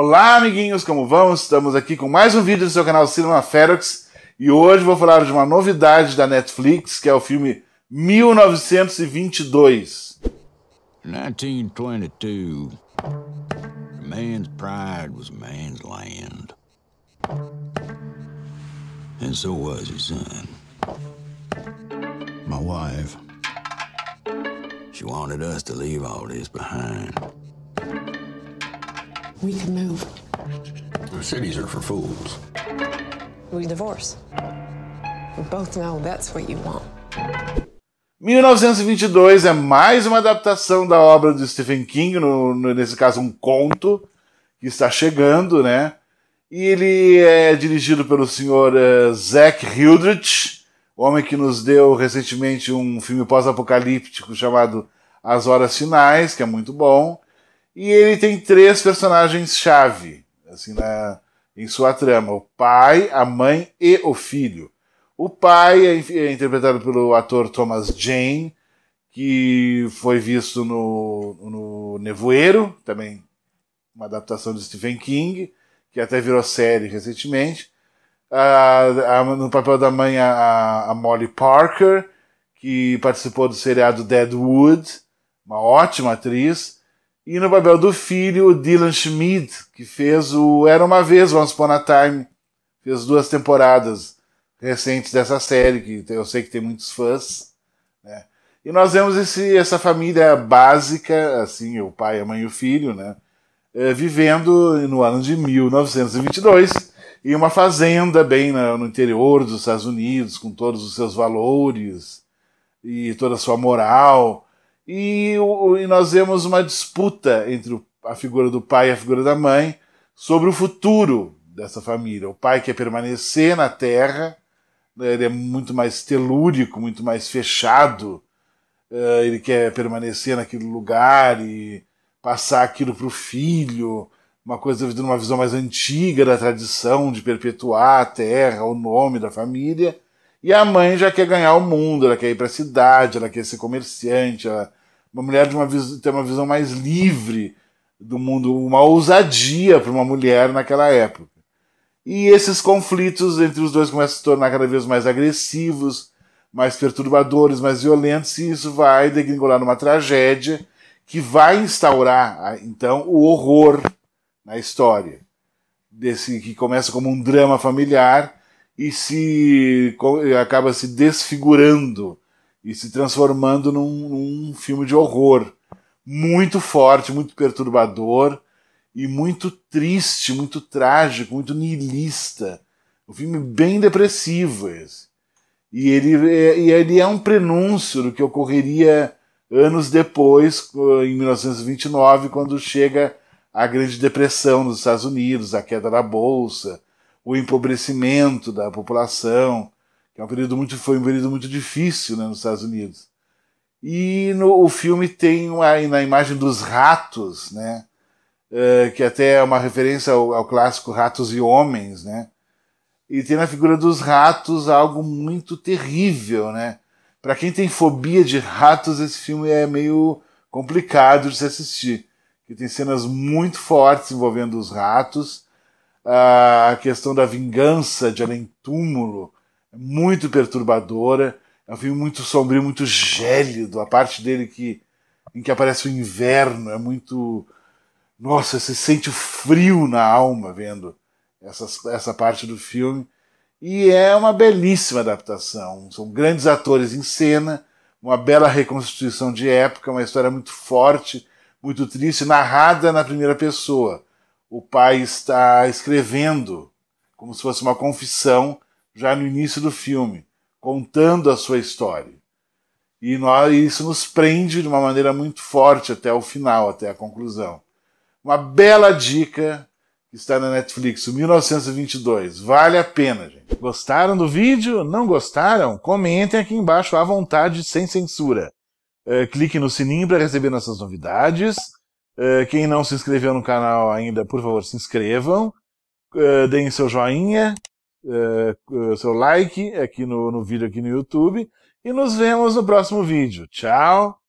Olá, amiguinhos, como vão? Estamos aqui com mais um vídeo do seu canal Cinema Ferox e hoje vou falar de uma novidade da Netflix, que é o filme 1922. 1922. Man's pride was man's land. And so was his son. My wife. She wanted us to leave all this behind we can move. The cities are for fools. We divorce. We both know that's what you want. 1922 é mais uma adaptação da obra de Stephen King, no, no, nesse caso um conto, que está chegando, né? E ele é dirigido pelo senhor uh, Zack o homem que nos deu recentemente um filme pós-apocalíptico chamado As Horas Finais, que é muito bom. E ele tem três personagens-chave assim, na, em sua trama: o pai, a mãe e o filho. O pai é, é interpretado pelo ator Thomas Jane, que foi visto no, no Nevoeiro, também uma adaptação de Stephen King, que até virou série recentemente. A, a, no papel da mãe, a, a, Molly Parker, que participou do seriado Deadwood, uma ótima atriz. E no papel do filho, o Dylan Schmid, que fez o Era Uma Vez, Once Upon a Time. Fez duas temporadas recentes dessa série, que eu sei que tem muitos fãs. Né? E nós vemos esse, essa família básica, assim, o pai, a mãe e o filho, né? É, vivendo no ano de 1922 em uma fazenda bem no interior dos Estados Unidos, com todos os seus valores e toda a sua moral e, e nós vemos uma disputa entre a figura do pai e a figura da mãe sobre o futuro dessa família. O pai quer permanecer na terra, né, ele é muito mais telúrico, muito mais fechado, eh, ele quer permanecer naquele lugar e passar aquilo para o filho, uma coisa de uma visão mais antiga da tradição de perpetuar a terra, o nome da família. E a mãe já quer ganhar o mundo, ela quer ir para a cidade, ela quer ser comerciante, ela uma mulher de uma, ter uma visão mais livre do mundo, uma ousadia para uma mulher naquela época. E esses conflitos entre os dois começam a se tornar cada vez mais agressivos, mais perturbadores, mais violentos, e isso vai degringolar numa tragédia que vai instaurar, então, o horror na história. Desse que começa como um drama familiar e se acaba se desfigurando e se transformando num, num filme de horror. Muito forte, muito perturbador e muito triste, muito trágico, muito nihilista. Um filme bem depressivo esse. E ele, é, e ele é um prenúncio do que ocorreria anos depois, em 1929, quando chega a Grande Depressão nos Estados Unidos, a queda da Bolsa, o empobrecimento da população, que é um período muito, foi um período muito difícil né, nos Estados Unidos. E no, o filme tem uma, na imagem dos ratos, né, uh, que até é uma referência ao, ao, clássico Ratos e Homens, né, e tem na figura dos ratos algo muito terrível, né. Para quem tem fobia de ratos, esse filme é meio complicado de se assistir, que tem cenas muito fortes envolvendo os ratos, a questão da vingança de além túmulo, muito perturbadora. É um filme muito sombrio, muito gélido. A parte dele que, em que aparece o inverno é muito. Nossa, você sente o frio na alma vendo essa, essa parte do filme. E é uma belíssima adaptação. São grandes atores em cena, uma bela reconstituição de época, uma história muito forte, muito triste, narrada na primeira pessoa. O pai está escrevendo como se fosse uma confissão já no início do filme, contando a sua história. E nós, isso nos prende de uma maneira muito forte até o final, até a conclusão. Uma bela dica que está na Netflix, 1922. Vale a pena, gente. Gostaram do vídeo? Não gostaram? Comentem aqui embaixo à vontade, sem censura. Uh, clique no sininho para receber nossas novidades. Uh, quem não se inscreveu no canal ainda, por favor, se inscrevam. Uh, deem seu joinha. É, é, seu like aqui no, no vídeo aqui no YouTube e nos vemos no próximo vídeo. Tchau!